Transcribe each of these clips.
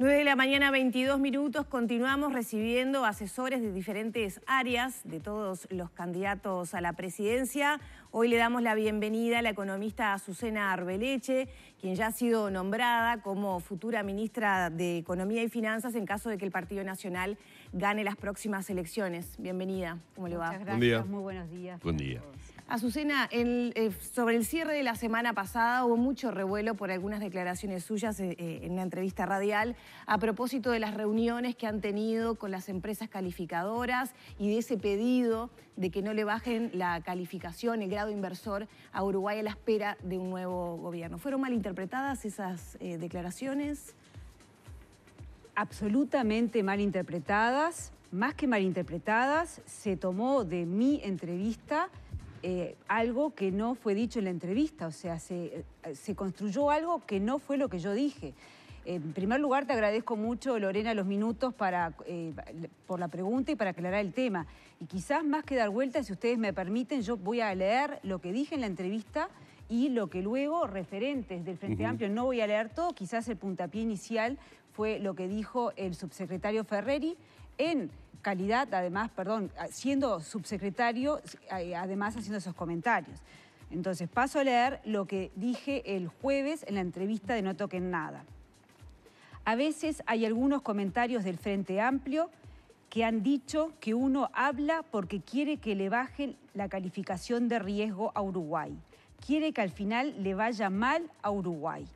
9 de la mañana, 22 minutos. Continuamos recibiendo asesores de diferentes áreas de todos los candidatos a la presidencia. Hoy le damos la bienvenida a la economista Azucena Arbeleche, quien ya ha sido nombrada como futura ministra de Economía y Finanzas en caso de que el Partido Nacional gane las próximas elecciones. Bienvenida. ¿Cómo le va? Muchas gracias. Muy buenos días. Buen día. Azucena, eh, sobre el cierre de la semana pasada hubo mucho revuelo por algunas declaraciones suyas eh, eh, en la entrevista radial a propósito de las reuniones que han tenido con las empresas calificadoras y de ese pedido de que no le bajen la calificación, el grado inversor a Uruguay a la espera de un nuevo gobierno. ¿Fueron malinterpretadas esas declaraciones? Absolutamente malinterpretadas. Más que malinterpretadas, se tomó de mi entrevista eh, algo que no fue dicho en la entrevista, o sea, eh, se, construyó algo que no fue lo que yo dije. En primer lugar, te agradezco mucho, Lorena, los minutos para, eh, por la pregunta y para aclarar el tema. Y quizás más que dar vueltas, si ustedes me permiten, yo voy a leer lo que dije en la entrevista y lo que luego referentes del Frente Amplio, no voy a leer todo, quizás el puntapié inicial fue lo que dijo el subsecretario Ferreri en calidad, además, perdón, siendo subsecretario, eh, además haciendo esos comentarios. Entonces, paso a leer lo que dije el jueves en la entrevista de No Toquen Nada. A veces hay algunos comentarios del Frente Amplio que han dicho que uno habla porque quiere que le bajen la calificación de riesgo a Uruguay. Quiere que al final le vaya mal a Uruguay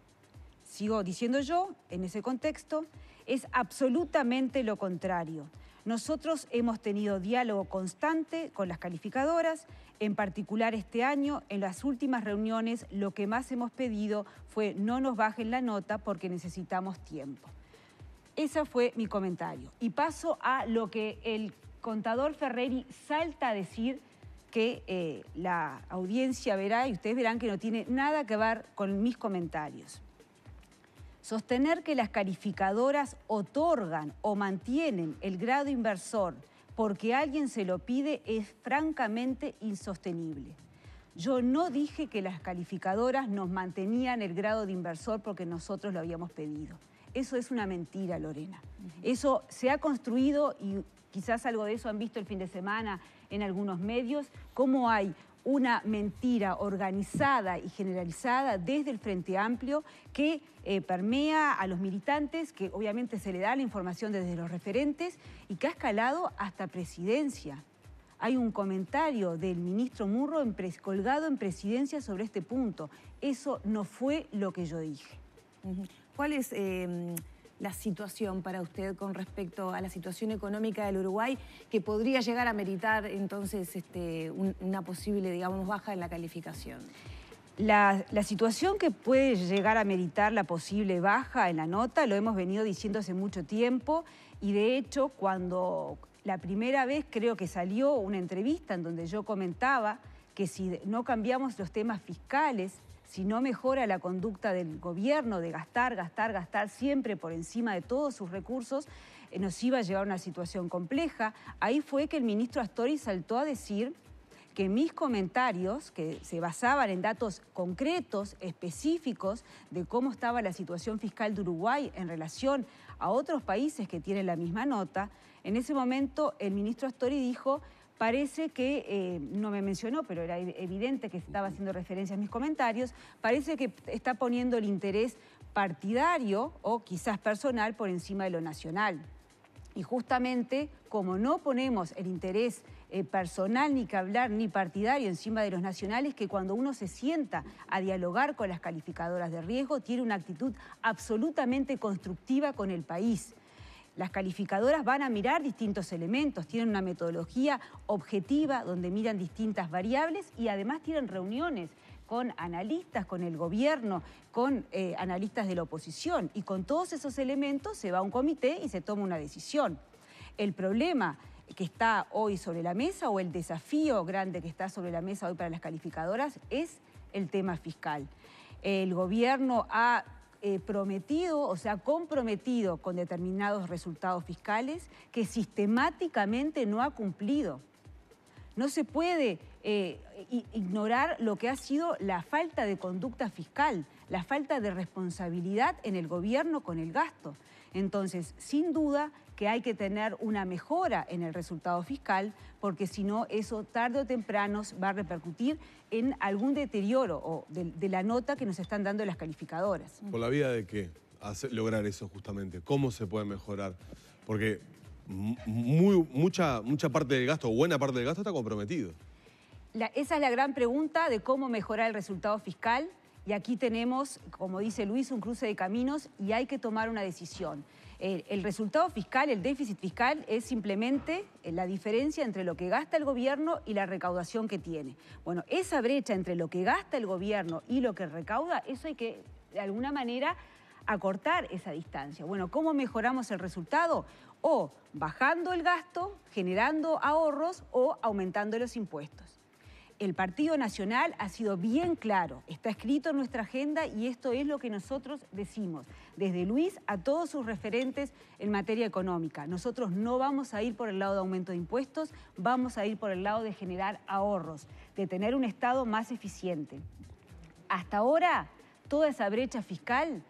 sigo diciendo yo, en ese contexto, es absolutamente lo contrario. Nosotros hemos tenido diálogo constante con las calificadoras, en particular este año, en las últimas reuniones lo que más hemos pedido fue no nos bajen la nota porque necesitamos tiempo. Ese fue mi comentario. Y paso a lo que el contador Ferreri salta a decir que eh, la audiencia verá y ustedes verán que no tiene nada que ver con mis comentarios. Sostener que las calificadoras otorgan o mantienen el grado inversor porque alguien se lo pide es francamente insostenible. Yo no dije que las calificadoras nos mantenían el grado de inversor porque nosotros lo habíamos pedido. Eso es una mentira, Lorena. Eso se ha construido y quizás algo de eso han visto el fin de semana en algunos medios, cómo hay una mentira organizada y generalizada desde el Frente Amplio que eh, permea a los militantes, que obviamente se le da la información desde los referentes y que ha escalado hasta presidencia. Hay un comentario del ministro Murro en colgado en presidencia sobre este punto. Eso no fue lo que yo dije. ¿Cuál es... Em, la situación para usted con respecto a la situación económica del Uruguay que podría llegar a meritar entonces este, una posible, digamos, baja en la calificación? la, situación que puede llegar a meritar la posible baja en la nota lo hemos venido diciendo hace mucho tiempo y de hecho cuando la primera vez creo que salió una entrevista en donde yo comentaba que si no cambiamos los temas fiscales si no mejora la conducta del gobierno de gastar, gastar, gastar siempre por encima de todos sus recursos, eh, nos iba a llevar a una situación compleja. Ahí fue que el ministro Astori saltó a decir que mis comentarios, que se basaban en datos concretos, específicos, de cómo estaba la situación fiscal de Uruguay en relación a otros países que tienen la misma nota, en ese momento el ministro Astori dijo, parece que, eh, no me mencionó, pero era evidente que estaba haciendo referencia a mis comentarios, parece que está poniendo el interés partidario o quizás personal por encima de lo nacional. Y justamente, como no ponemos el interés eh, personal, ni que hablar, ni partidario encima de los nacionales, que cuando uno se sienta a dialogar con las calificadoras de riesgo, tiene una actitud absolutamente constructiva con el país. Las calificadoras van a mirar distintos elementos, tienen una metodología objetiva donde miran distintas variables y además tienen reuniones con analistas, con el gobierno, con eh, analistas de la oposición. Y con todos esos elementos se va a un comité y se toma una decisión. El problema que está hoy sobre la mesa o el desafío grande que está sobre la mesa hoy para las calificadoras es el tema fiscal. El gobierno ha eh, prometido o se ha comprometido con determinados resultados fiscales que sistemáticamente no ha cumplido. No se puede eh, ignorar lo que ha sido la falta de conducta fiscal, la falta de responsabilidad en el gobierno con el gasto. Entonces, sin duda, que hay que tener una mejora en el resultado fiscal, porque si no, eso tarde o temprano va a repercutir en algún deterioro de, la nota que nos están dando las calificadoras. ¿Por la vía de qué? lograr eso justamente. ¿Cómo se puede mejorar? Porque mucha, mucha parte del gasto, buena parte del gasto está comprometido. esa es la gran pregunta de cómo mejorar el resultado fiscal. Y aquí tenemos, como dice Luis, un cruce de caminos y hay que tomar una decisión el resultado fiscal, el déficit fiscal, es simplemente eh, la diferencia entre lo que gasta el gobierno y la recaudación que tiene. Bueno, esa brecha entre lo que gasta el gobierno y lo que recauda, eso hay que, de alguna manera, acortar esa distancia. Bueno, ¿cómo mejoramos el resultado? O bajando el gasto, generando ahorros o aumentando los impuestos el Partido Nacional ha sido bien claro, está escrito en nuestra agenda y esto es lo que nosotros decimos, desde Luis a todos sus referentes en materia económica. Nosotros no vamos a ir por el lado de aumento de impuestos, vamos a ir por el lado de generar ahorros, de tener un Estado más eficiente. Hasta ahora, toda esa brecha fiscal,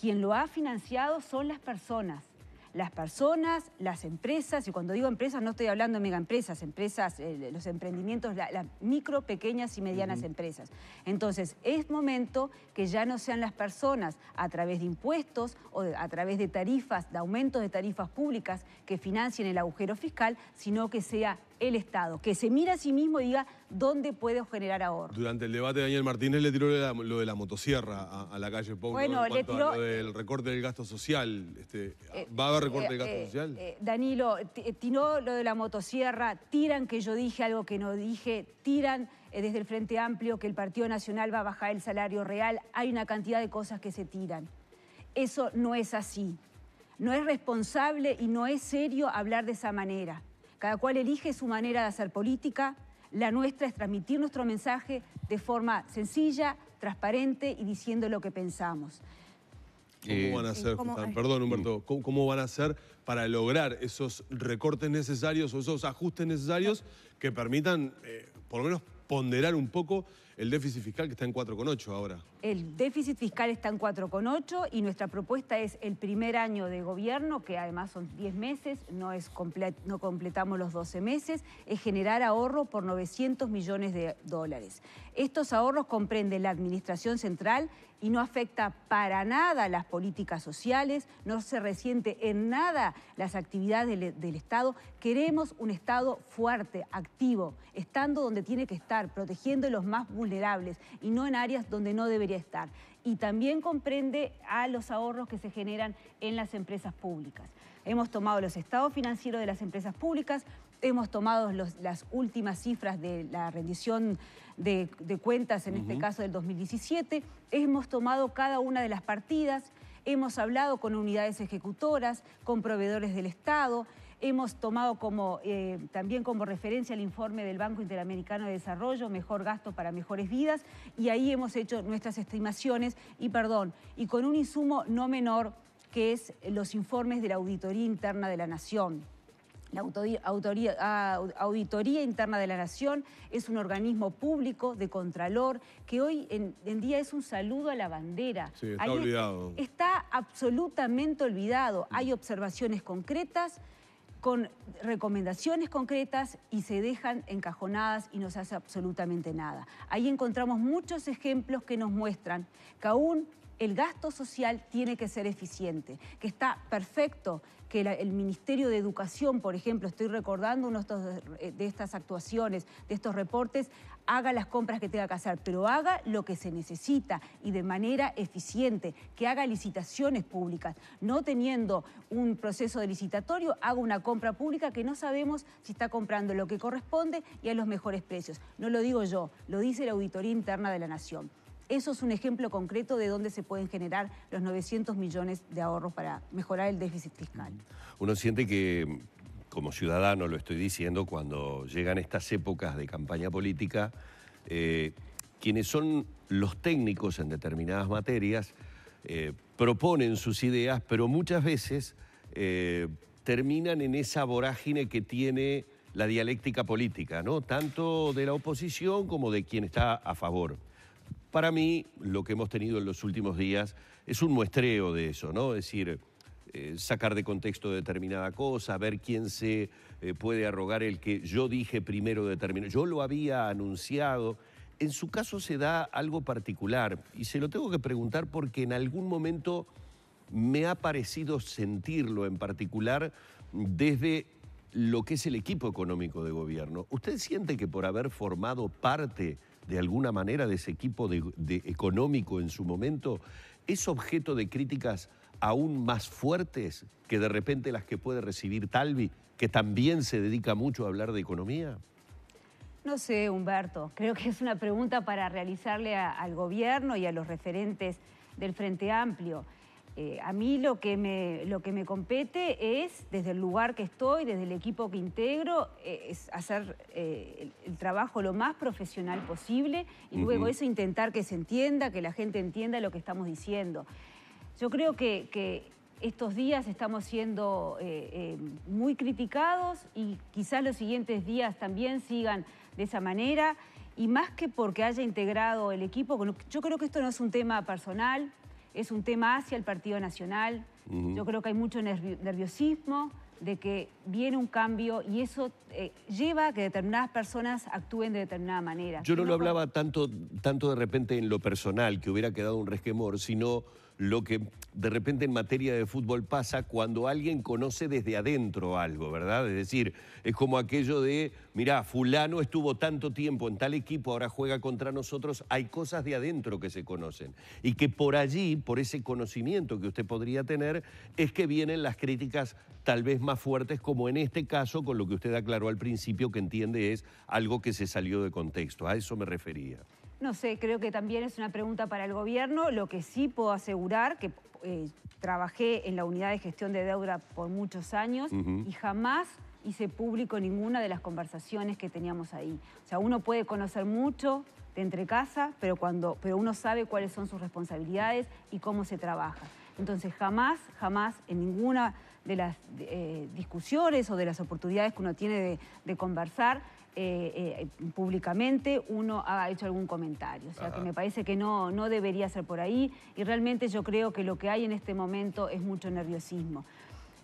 quien lo ha financiado son las personas las personas, las empresas, y cuando digo empresas no estoy hablando de megaempresas, empresas, eh, los emprendimientos, las micro, pequeñas y medianas empresas. Entonces, es momento que ya no sean las personas a través de impuestos o a través de tarifas, de aumentos de tarifas públicas que financien el agujero fiscal, sino que sea el Estado, que se mira a sí mismo y diga dónde puede generar ahorro. Durante el debate Daniel Martínez le tiró lo de la motosierra a, la calle Pongo. Bueno, le tiró... el recorte del gasto social. Este, eh, ¿Va a haber recorte eh, del gasto eh, social? Danilo, tiró lo de la motosierra, tiran que yo dije algo que no dije, tiran desde el Frente Amplio que el Partido Nacional va a bajar el salario real, hay una cantidad de cosas que se tiran. Eso no es así. No es responsable y no es serio hablar de esa manera. Cada cual elige su manera de hacer política. La nuestra es transmitir nuestro mensaje de forma sencilla, transparente y diciendo lo que pensamos. ¿Cómo eh, van a hacer, ah, perdón Humberto, ¿cómo, van a hacer para lograr esos recortes necesarios o esos ajustes necesarios que permitan, eh, por lo menos, ponderar un poco el déficit fiscal que está en 4,8 ahora. El déficit fiscal está en 4,8 y nuestra propuesta es el primer año de gobierno, que además son 10 meses, no, es no completamos los 12 meses, es generar ahorro por 900 millones de dólares. Estos ahorros comprenden la Administración Central y no afecta para nada las políticas sociales, no se resiente en nada las actividades del, Estado. Queremos un Estado fuerte, activo, estando donde tiene que estar, protegiendo a los más vulnerables y no en áreas donde no debería estar. Y también comprende a los ahorros que se generan en las empresas públicas. Hemos tomado los estados financieros de las empresas públicas, hemos tomado las últimas cifras de la rendición de, cuentas, en este caso del 2017, hemos tomado cada una de las partidas, hemos hablado con unidades ejecutoras, con proveedores del Estado, Hemos tomado como, eh, también como referencia el informe del Banco Interamericano de Desarrollo, Mejor Gasto para Mejores Vidas, y ahí hemos hecho nuestras estimaciones y, perdón, y con un insumo no menor que es los informes de la Auditoría Interna de la Nación. La ah, Auditoría Interna de la Nación es un organismo público de contralor que hoy en, día es un saludo a la bandera. Sí, está olvidado. Está absolutamente olvidado. Hay observaciones concretas, con recomendaciones concretas y se dejan encajonadas y no se hace absolutamente nada. Ahí encontramos muchos ejemplos que nos muestran que aún el gasto social tiene que ser eficiente, que está perfecto que el Ministerio de Educación, por ejemplo, estoy recordando uno eh, de estas actuaciones, de estos reportes, haga las compras que tenga que hacer, pero haga lo que se necesita y de manera eficiente, que haga licitaciones públicas, no teniendo un proceso de licitatorio, haga una compra pública que no sabemos si está comprando lo que corresponde y a los mejores precios. No lo digo yo, lo dice la Auditoría Interna de la Nación. Eso es un ejemplo concreto de dónde se pueden generar los 900 millones de ahorros para mejorar el déficit fiscal. Uno siente que, como ciudadano lo estoy diciendo, cuando llegan estas épocas de campaña política, eh, quienes son los técnicos en determinadas materias eh, proponen sus ideas, pero muchas veces eh, terminan en esa vorágine que tiene la dialéctica política, ¿no? Tanto de la oposición como de quien está a favor. Para mí, lo que hemos tenido en los últimos días es un muestreo de eso, ¿no? Es decir, eh, sacar de contexto determinada cosa, ver quién se eh, puede arrogar el que yo dije primero determinado. Yo lo había anunciado. En su caso se da algo particular y se lo tengo que preguntar porque en algún momento me ha parecido sentirlo en particular desde lo que es el equipo económico de gobierno. ¿Usted siente que por haber formado parte de alguna manera de ese equipo de, económico en su momento, es objeto de críticas aún más fuertes que de repente las que puede recibir Talvi, que también se dedica mucho a hablar de economía? No sé, Humberto, creo que es una pregunta para realizarle al gobierno y a los referentes del Frente Amplio. Eh, a mí lo que, me, lo que me compete es, desde el lugar que estoy, desde el equipo que integro, eh, es hacer eh, el, trabajo lo más profesional posible y luego eso intentar que se entienda, que la gente entienda lo que estamos diciendo. Yo creo que, que estos días estamos siendo muy criticados y quizás los siguientes días también sigan de esa manera. Y más que porque haya integrado el equipo, yo creo que esto no es un tema personal, es un tema hacia el Partido Nacional. Yo creo que hay mucho nerviosismo de que viene un cambio y eso eh, lleva a que determinadas personas actúen de determinada manera. Yo no, lo hablaba tanto, tanto de repente en lo personal, que hubiera quedado un resquemor, sino lo que de repente en materia de fútbol pasa cuando alguien conoce desde adentro algo, ¿verdad? Es decir, es como aquello de, mira, fulano estuvo tanto tiempo en tal equipo, ahora juega contra nosotros, hay cosas de adentro que se conocen y que por allí, por ese conocimiento que usted podría tener, es que vienen las críticas tal vez más fuertes, como en este caso, con lo que usted aclaró al principio, que entiende es algo que se salió de contexto, a eso me refería. No sé, creo que también es una pregunta para el gobierno. Lo que sí puedo asegurar, que eh, trabajé en la unidad de gestión de deuda por muchos años y jamás hice público ninguna de las conversaciones que teníamos ahí. O sea, uno puede conocer mucho de entre casa, pero, cuando, pero uno sabe cuáles son sus responsabilidades y cómo se trabaja. Entonces, jamás, jamás en ninguna de las eh, discusiones o de las oportunidades que uno tiene de conversar, eh, eh, públicamente uno ha hecho algún comentario. O sea, que me parece que no, no debería ser por ahí y realmente yo creo que lo que hay en este momento es mucho nerviosismo.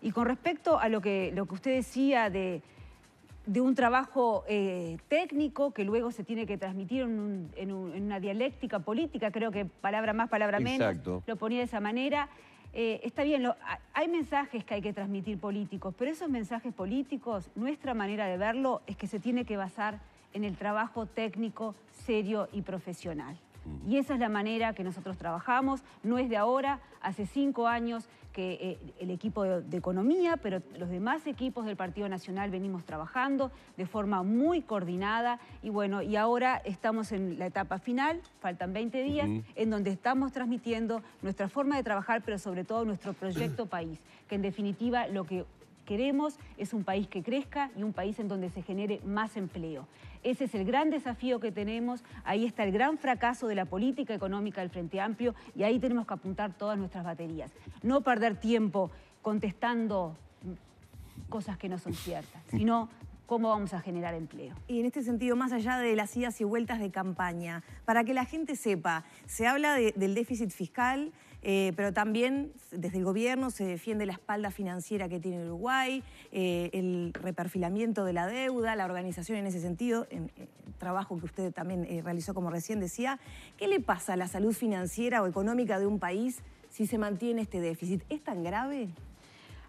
Y con respecto a lo que, lo que usted decía de, de un trabajo eh, técnico que luego se tiene que transmitir en, una dialéctica política, creo que palabra más, palabra menos, lo ponía de esa manera. Eh, está bien, hay mensajes que hay que transmitir políticos, pero esos mensajes políticos, nuestra manera de verlo es que se tiene que basar en el trabajo técnico, serio y profesional. Y esa es la manera que nosotros trabajamos, no es de ahora, hace cinco años eh, el equipo de economía, pero los demás equipos del Partido Nacional venimos trabajando de forma muy coordinada y bueno, y ahora estamos en la etapa final, faltan 20 días, en donde estamos transmitiendo nuestra forma de trabajar, pero sobre todo nuestro proyecto país, que en definitiva lo que queremos es un país que crezca y un país en donde se genere más empleo. Ese es el gran desafío que tenemos, ahí está el gran fracaso de la política económica del Frente Amplio y ahí tenemos que apuntar todas nuestras baterías. No perder tiempo contestando cosas que no son ciertas, sino cómo vamos a generar empleo. Y en este sentido, más allá de las idas y vueltas de campaña, para que la gente sepa, se habla del déficit fiscal, eh, pero también desde el gobierno se defiende la espalda financiera que tiene Uruguay, eh, el reperfilamiento de la deuda, la organización en ese sentido, en, trabajo que usted también eh, realizó, como recién decía. ¿Qué le pasa a la salud financiera o económica de un país si se mantiene este déficit? ¿Es tan grave?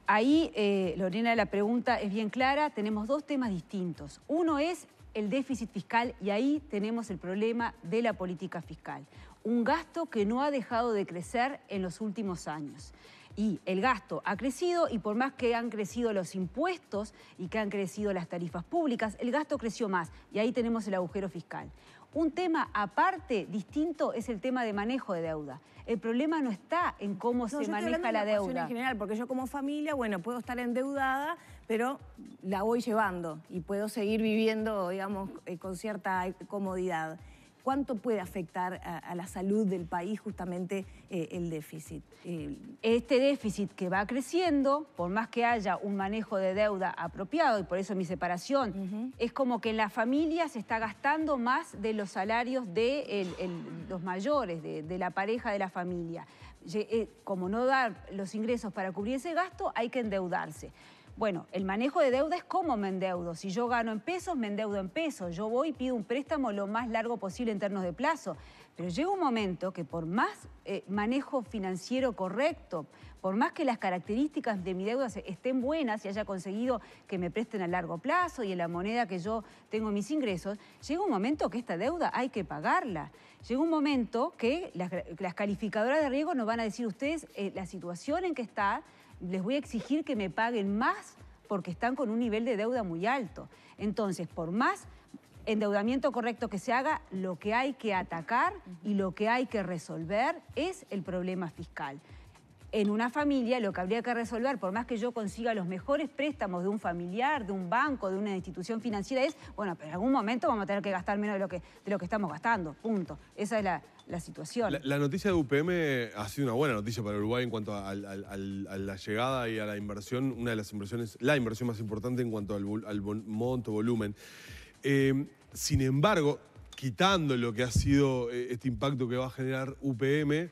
Ahí, Lorena, la pregunta es bien clara. Tenemos dos temas distintos. Uno es el déficit fiscal y ahí tenemos el problema de la política fiscal un gasto que no ha dejado de crecer en los últimos años. Y el gasto ha crecido y por más que han crecido los impuestos y que han crecido las tarifas públicas, el gasto creció más y ahí tenemos el agujero fiscal. Un tema aparte, distinto, es el tema de manejo de deuda. El problema no está en cómo no, se yo maneja la de deuda. En general, porque yo como familia, bueno, puedo estar endeudada, pero la voy llevando y puedo seguir viviendo, digamos, eh, con cierta comodidad cuánto puede afectar a, la salud del país justamente eh, el déficit. Este déficit que va creciendo, por más que haya un manejo de deuda apropiado, y por eso mi separación, es como que en la familia se está gastando más de los salarios de los mayores, de, la pareja de la familia. Eh, como no dar los ingresos para cubrir ese gasto, hay que endeudarse. Bueno, el manejo de deuda es cómo me endeudo. Si yo gano en pesos, me endeudo en pesos. Yo voy y pido un préstamo lo más largo posible en términos de plazo. Pero llega un momento que por más eh, manejo financiero correcto, por más que las características de mi deuda estén buenas y haya conseguido que me presten a largo plazo y en la moneda que yo tengo mis ingresos, llega un momento que esta deuda hay que pagarla. Llega un momento que las, calificadoras de riesgo nos van a decir ustedes eh, la situación en que está les voy a exigir que me paguen más porque están con un nivel de deuda muy alto. Entonces, por más endeudamiento correcto que se haga, lo que hay que atacar y lo que hay que resolver es el problema fiscal en una familia lo que habría que resolver, por más que yo consiga los mejores préstamos de un familiar, de un banco, de una institución financiera, es, bueno, pero en algún momento vamos a tener que gastar menos de lo que, estamos gastando, punto. Esa es la, situación. La, noticia de UPM ha sido una buena noticia para Uruguay en cuanto a, la llegada y a la inversión, una de las inversiones, la inversión más importante en cuanto al, monto, volumen. Eh, sin embargo, quitando lo que ha sido eh, este impacto que va a generar UPM,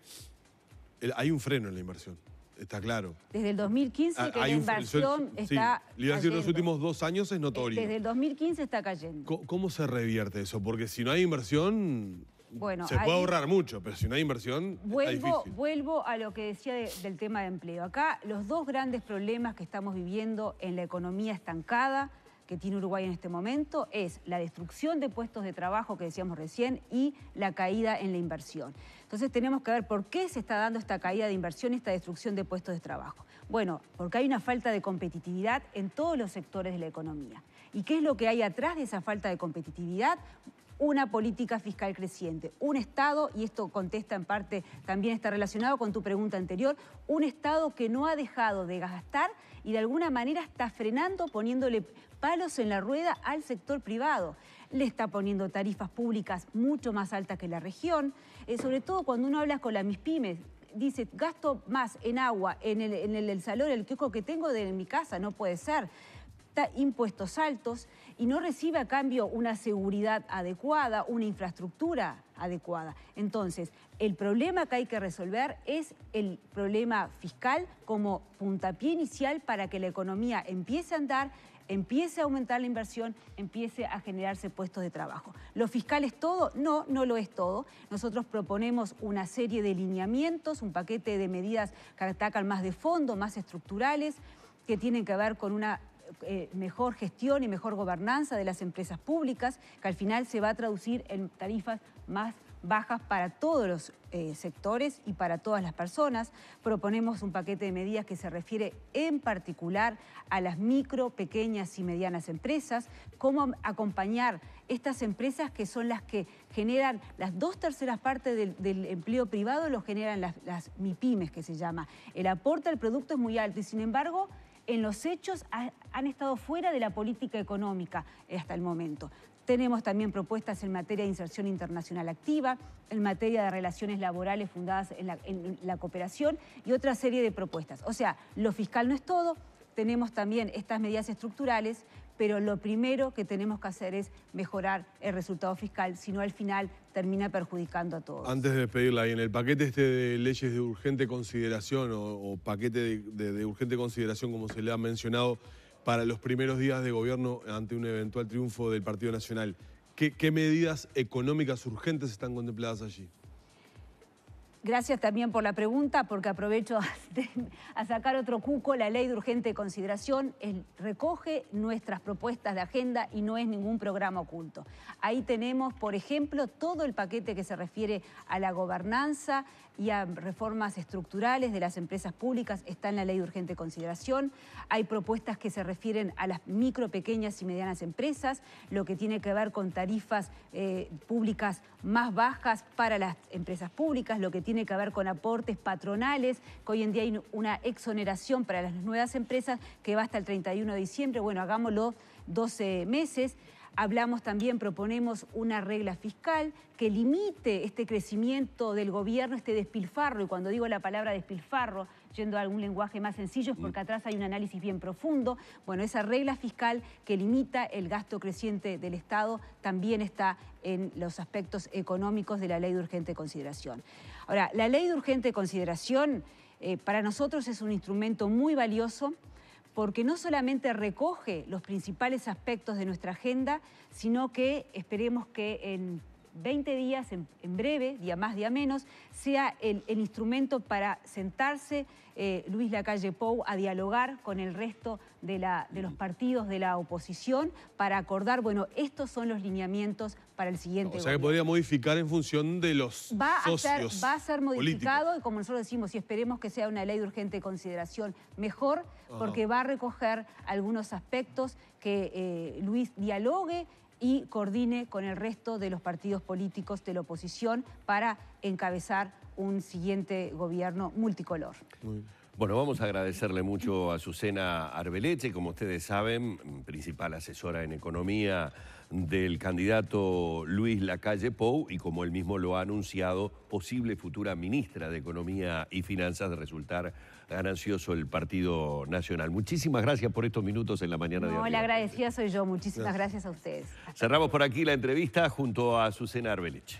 hay un freno en la inversión. Está claro. Desde el 2015 ah, que la inversión está sí, Le iba los últimos dos años es eh, notorio. Desde el 2015 está cayendo. ¿Cómo, se revierte eso? Porque si no hay inversión, bueno, se puede ahorrar mucho, pero si no hay inversión, vuelvo, vuelvo a lo que decía del tema de empleo. Acá los dos grandes problemas que estamos viviendo en la economía estancada que tiene Uruguay en este momento es la destrucción de puestos de trabajo que decíamos recién y la caída en la inversión. Entonces tenemos que ver por qué se está dando esta caída de inversión, esta destrucción de puestos de trabajo. Bueno, porque hay una falta de competitividad en todos los sectores de la economía. ¿Y qué es lo que hay atrás de esa falta de competitividad? una política fiscal creciente, un Estado, y esto contesta en parte, también está relacionado con tu pregunta anterior, un Estado que no ha dejado de gastar y de alguna manera está frenando, poniéndole palos en la rueda al sector privado le está poniendo tarifas públicas mucho más altas que la región, eh, sobre todo cuando uno habla con las pymes, dice, gasto más en agua, en el, en el, salón, el truco que tengo de en mi casa, no puede ser impuestos altos y no recibe a cambio una seguridad adecuada, una infraestructura adecuada. Entonces, el problema que hay que resolver es el problema fiscal como puntapié inicial para que la economía empiece a andar empiece a aumentar la inversión, empiece a generarse puestos de trabajo. ¿Lo fiscal es todo? No, no lo es todo. Nosotros proponemos una serie de lineamientos, un paquete de medidas que atacan más de fondo, más estructurales, que tienen que ver con una eh, mejor gestión y mejor gobernanza de las empresas públicas, que al final se va a traducir en tarifas más bajas para todos los eh, sectores y para todas las personas. Proponemos un paquete de medidas que se refiere en particular a las micro, pequeñas y medianas empresas, cómo acompañar estas empresas que son las que generan las dos terceras partes del, empleo privado, lo generan las, las MIPIMES que se llama. El aporte al producto es muy alto y sin embargo en los hechos han estado fuera de la política económica hasta el momento. Tenemos también propuestas en materia de inserción internacional activa, en materia de relaciones laborales fundadas en la, cooperación y otra serie de propuestas. O sea, lo fiscal no es todo, tenemos también estas medidas estructurales, pero lo primero que tenemos que hacer es mejorar el resultado fiscal, si no al final termina perjudicando a todos. Antes de despedirla, y en el paquete este de leyes de urgente consideración o, paquete de urgente consideración, como se le ha mencionado, para los primeros días de gobierno ante un eventual triunfo del Partido Nacional. ¿Qué, medidas económicas urgentes están contempladas allí? Gracias también por la pregunta, porque aprovecho a, sacar otro cuco. La ley de urgente consideración recoge nuestras propuestas de agenda y no es ningún programa oculto. Ahí tenemos, por ejemplo, todo el paquete que se refiere a la gobernanza y a reformas estructurales de las empresas públicas. Está en la ley de urgente consideración. Hay propuestas que se refieren a las micro, pequeñas y medianas empresas, lo que tiene que ver con tarifas eh, públicas más bajas para las empresas públicas, lo que tiene tiene que ver con aportes patronales, que hoy en día hay una exoneración para las nuevas empresas que va hasta el 31 de diciembre. Bueno, hagámoslo 12 meses. Hablamos también, proponemos una regla fiscal que limite este crecimiento del gobierno, este despilfarro, y cuando digo la palabra despilfarro, yendo a algún lenguaje más sencillo, porque mm. atrás hay un análisis bien profundo. Bueno, esa regla fiscal que limita el gasto creciente del Estado también está en los aspectos económicos de la ley de urgente consideración. Ahora, la ley de urgente consideración eh, para nosotros es un instrumento muy valioso porque no solamente recoge los principales aspectos de nuestra agenda, sino que esperemos que en 20 días en, breve, día más, día menos, sea el, instrumento para sentarse eh, Luis Lacalle Pou a dialogar con el resto de, la, de los partidos de la oposición para acordar, bueno, estos son los lineamientos para el siguiente gobierno. O sea que podría modificar en función de los va a ser, Va a ser modificado y como nosotros decimos, y esperemos que sea una ley de urgente consideración mejor, porque va a recoger algunos aspectos que eh, Luis dialogue y coordine con el resto de los partidos políticos de la oposición para encabezar un siguiente gobierno multicolor. Bueno, vamos a agradecerle mucho a Susana Arbeleche, como ustedes saben, principal asesora en economía del candidato Luis Lacalle Pou y como él mismo lo ha anunciado, posible futura ministra de Economía y Finanzas de resultar ganancioso el Partido Nacional. Muchísimas gracias por estos minutos en la mañana de hoy. le agradecida soy yo. Muchísimas gracias, a ustedes. Cerramos por aquí la entrevista junto a Susana Arbelich.